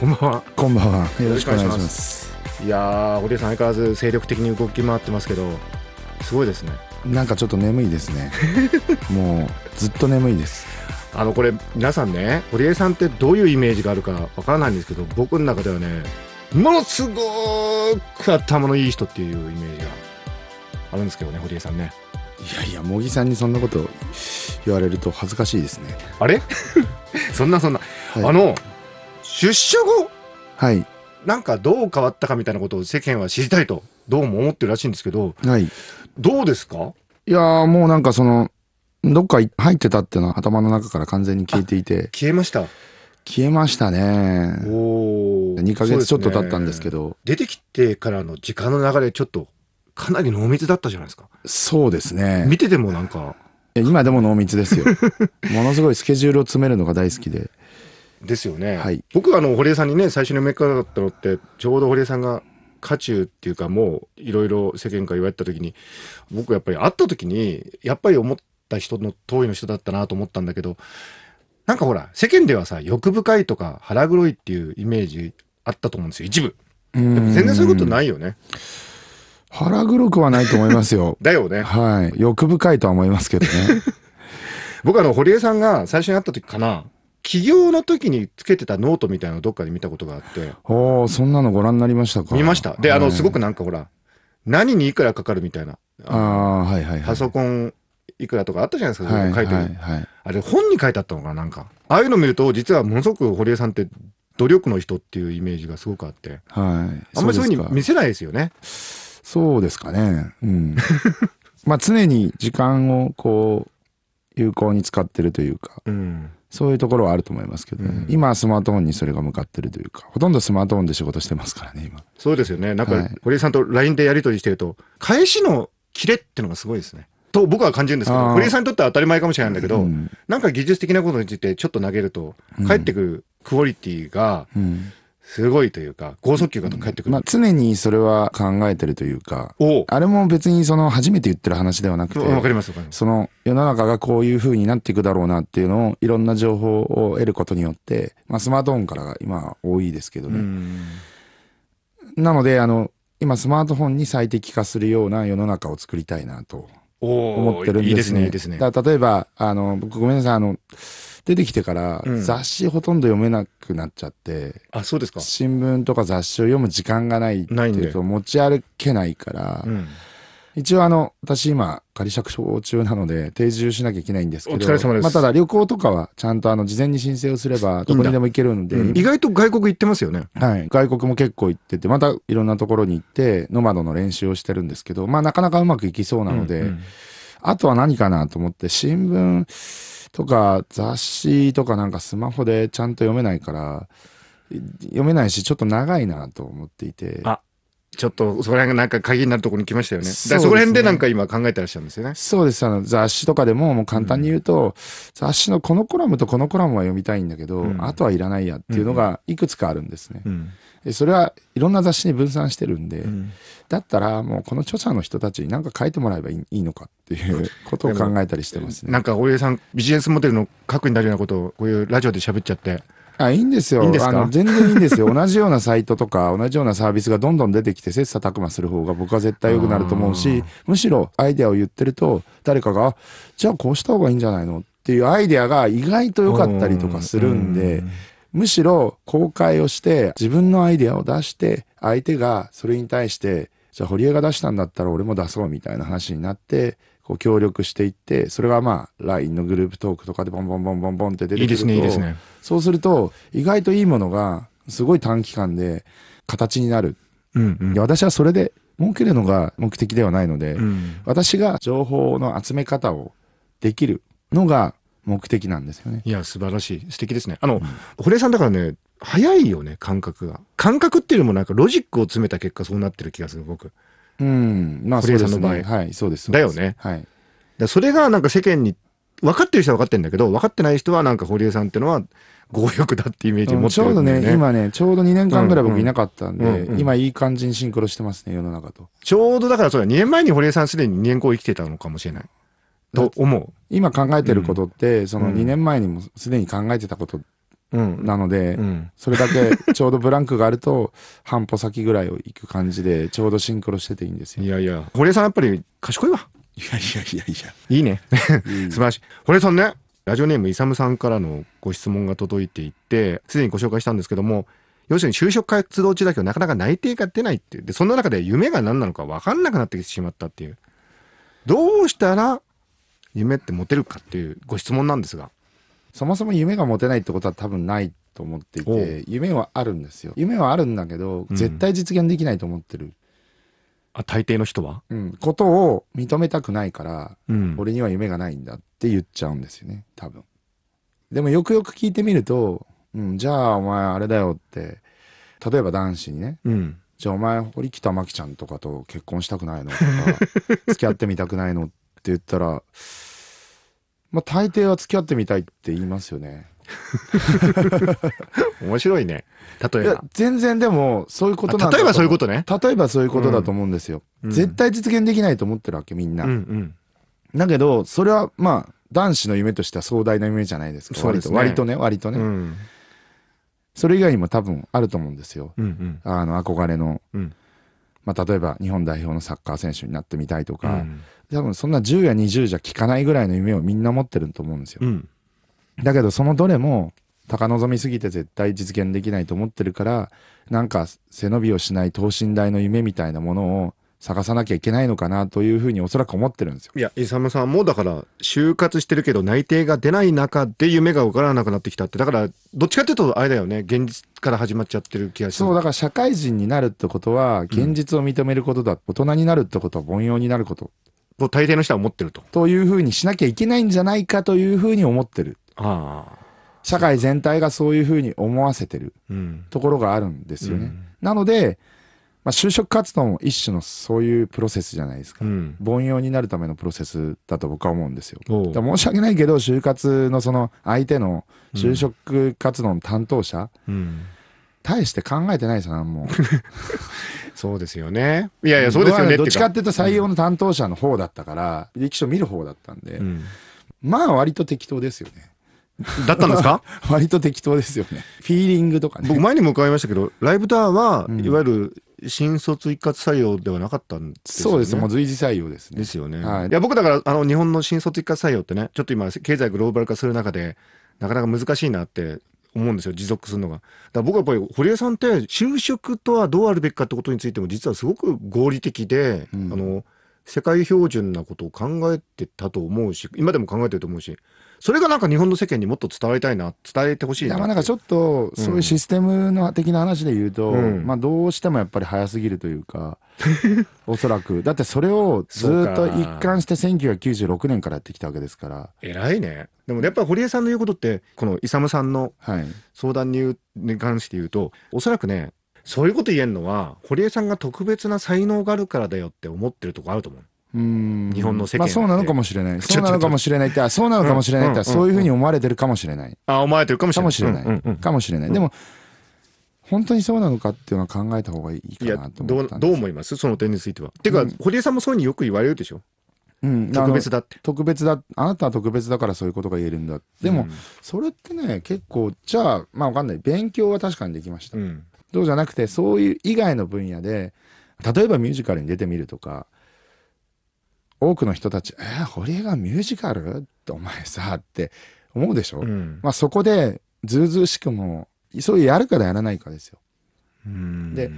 こんばんは。こんばんは。よろしくお願いします。いや堀江さん相変わらず精力的に動き回ってますけど、すごいですね。なんかちょっと眠いですね。もうずっと眠いです。あのこれ皆さんね、堀江さんってどういうイメージがあるかわからないんですけど、僕の中ではね、ものすごく頭のいい人っていうイメージがあるんですけどね、堀江さんね。いやいや、茂木さんにそんなこと言われると恥ずかしいですね。あれ そんなそんな、はい、あの出所後、はい。なんかどう変わったかみたいなことを世間は知りたいと、どうも思ってるらしいんですけど、はい。どうですかいやもうなんかその、どっか入ってたっていうのは頭の中から完全に消えていて。消えました消えましたね。お2ヶ月ちょっと経ったんですけど、ね、出てきてからの時間の流れ、ちょっとかなり濃密だったじゃないですか。そうですね。見ててもなんか。今でも濃密ですよ。ものすごいスケジュールを詰めるのが大好きで。ですよね。はい、僕あの堀江さんにね最初に読ッカだったのってちょうど堀江さんが渦中っていうかもういろいろ世間から言われた時に僕やっぱり会った時にやっぱり思った人の当意の人だったなと思ったんだけどなんかほら世間ではさ欲深いとか腹黒いっていうイメージあったと思うんですよ一部。全然そういうことないよね。腹黒くはないと思いますよ。だよね。はい。欲深いとは思いますけどね。僕あの堀江さんが最初に会った時かな起業の時につけてたノートみたいなのをどっかで見たことがあって。あ、そんなのご覧になりましたか見ました。で、あの、すごくなんかほら、何にいくらかかるみたいな。ああ、はいはい、はい、パソコンいくらとかあったじゃないですか、はい書いてる、はいはい、あれ、本に書いてあったのかな、なんか。ああいうの見ると、実はものすごく堀江さんって努力の人っていうイメージがすごくあって。はい。あんまりそういうふうに見せないですよね。そうですかね。うん。まあ常に時間をこう、有効に使ってるというか。うん。そういうところはあると思いますけど、ねうん、今はスマートフォンにそれが向かってるというか、ほとんどスマートフォンで仕事してますからね、今。そうですよね。なんか、堀江さんと LINE でやり取りしてると、返しのキレってのがすごいですね。と僕は感じるんですけど、堀江さんにとっては当たり前かもしれないんだけど、うん、なんか技術的なことについてちょっと投げると、返ってくるクオリティが、うん、すごいというか、高速球が返ってくる、うん、まあ、常にそれは考えてるというか、あれも別にその初めて言ってる話ではなくて、わかりますその世の中がこういう風になっていくだろうなっていうのを、いろんな情報を得ることによって、まあ、スマートフォンからが今多いですけどね。なので、あの、今スマートフォンに最適化するような世の中を作りたいなと思ってるんですね。いいですね、いいですね。だ例えば、あの、僕ごめんなさい、あの、出てきてから雑誌ほとんど読めなくなっちゃって、うん、あそうですか新聞とか雑誌を読む時間がないっていうと持ち歩けないから、うん、一応あの私今仮釈放中なので定住しなきゃいけないんですけどまあ、ただ旅行とかはちゃんとあの事前に申請をすればどこにでも行けるので、うん、意外と外国行ってますよねはい外国も結構行っててまたいろんなところに行ってノマドの練習をしてるんですけどまあなかなかうまくいきそうなので、うんうん、あとは何かなと思って新聞、とか、雑誌とかなんかスマホでちゃんと読めないから、読めないし、ちょっと長いなと思っていて。あ、ちょっとそこら辺がなんか鍵になるところに来ましたよね。そ、ね、こら辺でなんか今考えてらっしゃるんですよね。そうです。あの雑誌とかでももう簡単に言うと、うん、雑誌のこのコラムとこのコラムは読みたいんだけど、うん、あとはいらないやっていうのがいくつかあるんですね。うんそれはいろんな雑誌に分散してるんで、うん、だったらもうこの著者の人たちに何か書いてもらえばいいのかっていう ことを考えたりしてますね。なんか大江さんビジネスモデルの核になるようなことをこういうラジオで喋っちゃって。あいいんですよいいあの全然いいんですよ同じようなサイトとか 同じようなサービスがどんどん出てきて切磋琢磨する方が僕は絶対良くなると思うしむしろアイデアを言ってると誰かがじゃあこうした方がいいんじゃないのっていうアイデアが意外と良かったりとかするんでむしろ公開をして自分のアイデアを出して相手がそれに対してじゃあ堀江が出したんだったら俺も出そうみたいな話になってこう協力していってそれがまあ LINE のグループトークとかでボンボンボンボンボンって出てくるといいですねいいですねそうすると意外といいものがすごい短期間で形になる、うんうん、私はそれで儲けるのが目的ではないので、うん、私が情報の集め方をできるのが目的なんですよね。いや、素晴らしい。素敵ですね。あの、うん、堀江さんだからね、早いよね、感覚が。感覚っていうのもなんかロジックを詰めた結果そうなってる気がする、僕。うん。まあ、堀江さんの場合。ね、はい、そうです。だよね。はい。だそれがなんか世間に、分かってる人は分かってるんだけど、分かってない人はなんか堀江さんっていうのは、強欲だってイメージ持ってる、ねうん、ちょうどね、今ね、ちょうど2年間ぐらい僕いなかったんで、うんうん、今いい感じにシンクロしてますね、世の中と。ちょうどだからそうだ、2年前に堀江さんすでに2年後生きてたのかもしれない。と思う。今考えてることって、うん、その2年前にもすでに考えてたことなので、うん、それだけ ちょうどブランクがあると半歩先ぐらいを行く感じでちょうどシンクロしてていいんですよ。いやいや堀江さんやっぱり賢いわ。いやいやいやいや。いいね。素晴らしい。堀江さんねラジオネームイサムさんからのご質問が届いていてすでにご紹介したんですけども要するに就職活動中だけどなかなか内定が出ないってでそんな中で夢が何なのか分かんなくなってしまったっていうどうしたら夢って持てるかっていうご質問なんですが。そもそも夢が持てないってことは多分ないと思っていて、夢はあるんですよ。夢はあるんだけど、絶対実現できないと思ってる。うあ、大抵の人はうん。ことを認めたくないから、うん、俺には夢がないんだって言っちゃうんですよね、多分。でもよくよく聞いてみると、うん、じゃあお前あれだよって、例えば男子にね、うん、じゃあお前堀北真希ちゃんとかと結婚したくないのとか、付き合ってみたくないのってって言ったら、まあ、大抵は付き合ってみたいって言いますよね。面白いね。例えば。全然でも、そういうことなんだ例えばそういうことね。例えばそういうことだと思うんですよ。うん、絶対実現できないと思ってるわけ、みんな。うんうんだけど、それはまあ、男子の夢としては壮大な夢じゃないですか。すね、割と、割とね、割とね、うん。それ以外にも多分あると思うんですよ。うんうん、あの、憧れの、うん、まあ、例えば日本代表のサッカー選手になってみたいとか、うん、多分そんな10や20じゃ効かないぐらいの夢をみんな持ってると思うんですよ。うん、だけどそのどれも高望みすぎて絶対実現できないと思ってるからなんか背伸びをしない等身大の夢みたいなものを探さなきゃいけないのかなというふうにおそらく思ってるんですよ。いや、勇さんもだから、就活してるけど内定が出ない中で夢が分からなくなってきたって、だから、どっちかっていうとあれだよね、現実から始まっちゃってる気がする。そう、だから社会人になるってことは、現実を認めることだ、うん、大人になるってことは凡庸になること。と大抵の人は思ってると。というふうにしなきゃいけないんじゃないかというふうに思ってる。ああ。社会全体がそういうふうに思わせてるところがあるんですよね。うん、なので、まあ、就職活動も一種のそういうプロセスじゃないですか、うん、凡庸になるためのプロセスだと僕は思うんですよ。申し訳ないけど就活のその相手の就職活動の担当者、うん、大して考えてないですよもう そうですよねいやいやそうですよねどっちかっていうと採用の担当者の方だったから、うん、歴史を見る方だったんで、うん、まあ割と適当ですよね。だったんですか 割と適当ですよね。フィーリングとかね。僕前にも伺いましたけど、ライブタワーは、いわゆる新卒一括採用ではなかったんですよね。そうです、もう随時採用ですね。ですよね。はい、いや僕だからあの日本の新卒一括採用ってね、ちょっと今経済グローバル化する中でなかなか難しいなって思うんですよ持続するのが。だから僕はやっぱり堀江さんって就職とはどうあるべきかってことについても実はすごく合理的で、うん、あの世界標準なことを考えてたと思うし、今でも考えてると思うし、それがなんか日本の世間にもっと伝わりたいな、伝えてほしいな。まあなんかちょっと、そういうシステムの的な話で言うと、うん、まあどうしてもやっぱり早すぎるというか、おそらく。だってそれをずっと一貫して1996年からやってきたわけですから。偉いね。でもやっぱり堀江さんの言うことって、この勇さんの相談に関して言うと、おそらくね、そういうこと言えるのは、堀江さんが特別な才能があるからだよって思ってるとこあると思う。うん日本の世界、まあそうなのかもしれない。そうなのかもしれないって、そうなのかもしれないって、そういうふうに思われてるかもしれない。あ、思われてるかもしれない。かもしれない。うんうん、かもしれない。でも、本当にそうなのかっていうのは考えた方がいいかなと思ったんどう思いますその点については。っていうか、うん、堀江さんもそういうふうによく言われるでしょうん、特別だって特別だあなたは特別だからそういうことが言えるんだでも、うん、それってね結構じゃあまあわかんない勉強は確かにできました、うん、そうじゃなくて、そういう以外の分野で、例えばミュージカルに出てみるとか、多くの人たち、えー、堀江がミュージカルってお前さ、って思うでしょ、うん、まあそこで、ずうずうしくも、そういうやるかやらないかですよ。で、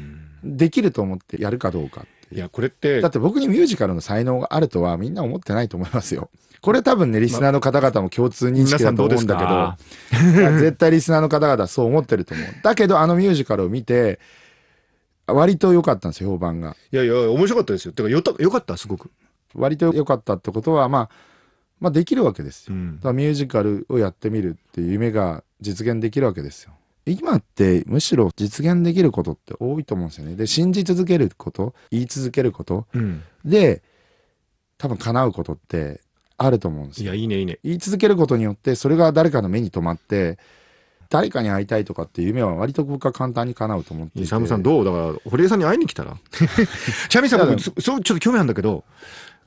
できると思ってやるかどうか。いや、これって。だって僕にミュージカルの才能があるとはみんな思ってないと思いますよ。これ多分ね、リスナーの方々も共通認識だと思うんだけど、ど絶対リスナーの方々そう思ってると思う。だけど、あのミュージカルを見て、割と良かったんですよ、評判が。いやいや、面白かったですよ。てか、よた、良かった、すごく。割と良かったってことは、まあ、まあできるわけですよ。うん、だからミュージカルをやってみるっていう夢が実現できるわけですよ。今ってむしろ実現できることって多いと思うんですよね。で、信じ続けること、言い続けること、うん、で、多分叶うことってあると思うんですよ。いや、いいね、いいね。言い続けることによって、それが誰かの目に留まって、誰かに会いたいとかっていう夢は割と僕は簡単に叶うと思っていて。サムさんどうだから、堀江さんに会いに来たらチ ャミさん僕、そう、ちょっと興味あるんだけど、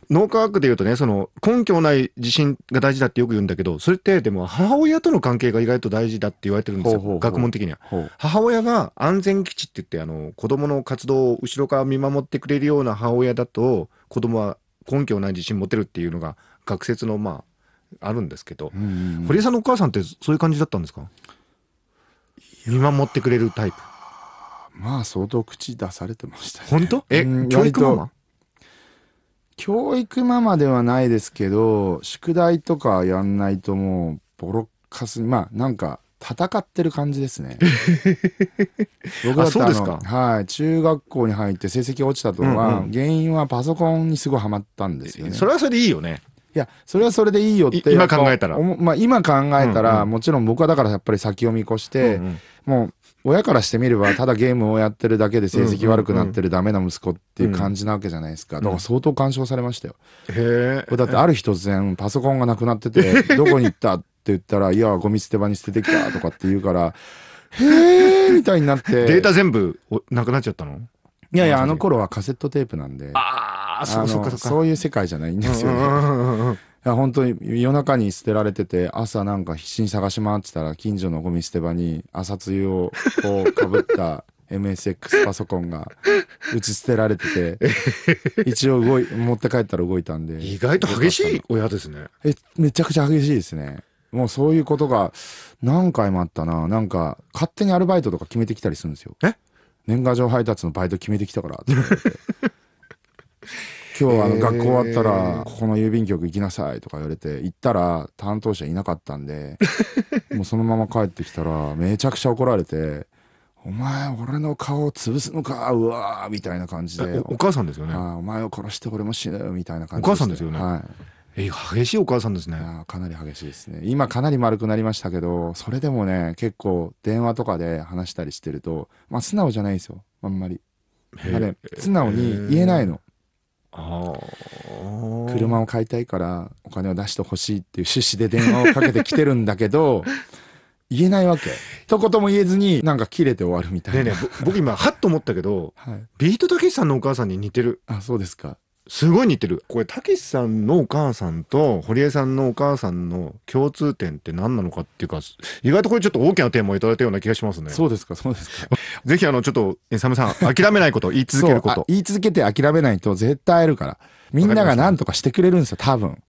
脳科学でいうとね、その根拠ない自信が大事だってよく言うんだけど、それってでも母親との関係が意外と大事だって言われてるんですよ、ほうほう学問的には。母親が安全基地って言って、あの子供の活動を後ろから見守ってくれるような母親だと、子供は根拠ない自信持てるっていうのが学説のまああるんですけど、堀江さんのお母さんってそういう感じだったんですか？見守ってくれるタイプ。まあ相当口出されてました、ね、本当？え、教育ママ？教育ママではないですけど、宿題とかやんないともう、ボロッカスに、まあ、なんか、戦ってる感じですね。僕だっですか。はい、中学校に入って成績落ちたとは、うんうん、原因はパソコンにすごいハマったんですよね。それはそれでいいよね。いや、それはそれでいいよって今考えたら。まあ、今考えたら、もちろん僕はだからやっぱり先を見越して、うんうん、もう親からしてみればただゲームをやってるだけで成績悪くなってるダメな息子っていう感じなわけじゃないですか、だから相当干渉されましたよ、へえだってある日突然パソコンがなくなってて「どこに行った?」って言ったら「いやゴミ捨て場に捨ててきた」とかって言うから「へえ」みたいになってデータ全部なくなっちゃったのいやいやあの頃はカセットテープなんでああそういう世界じゃないんですよねや本当に夜中に捨てられてて朝なんか必死に探し回ってたら近所のゴミ捨て場に朝露をこうかぶった MSX パソコンが打ち捨てられてて 一応動い持って帰ったら動いたんで意外と激しい親ですねえめちゃくちゃ激しいですねもうそういうことが何回もあったななんか勝手にアルバイトとか決めてきたりするんですよえ年賀状配達のバイト決めてきたからってって 今日あの学校終わったらここの郵便局行きなさいとか言われて行ったら担当者いなかったんで もうそのまま帰ってきたらめちゃくちゃ怒られて「お前俺の顔を潰すのかうわ」みたいな感じでお母さんですよねお前を殺して俺も死ぬみたいな感じお母さんですよね、はい、え激しいお母さんですねかなり激しいですね今かなり丸くなりましたけどそれでもね結構電話とかで話したりしてるとまあ素直じゃないんですよあんまり。素直に言えないの。車を買いたいからお金を出してほしいっていう趣旨で電話をかけてきてるんだけど 言えないわけ一言も言えずになんか切れて終わるみたいなねえねえ僕今はっと思ったけど、はい、ビートたけしさんのお母さんに似てるあそうですかすごい似てる。これ、たけしさんのお母さんと、堀江さんのお母さんの共通点って何なのかっていうか、意外とこれちょっと大きなテーマをいただいたような気がしますね。そうですか、そうですか。ぜひ、あの、ちょっと、えサムさん、諦めないこと、言い続けること言い続けて諦めないと絶対会えるから。みんなが何とかしてくれるんですよ、多分。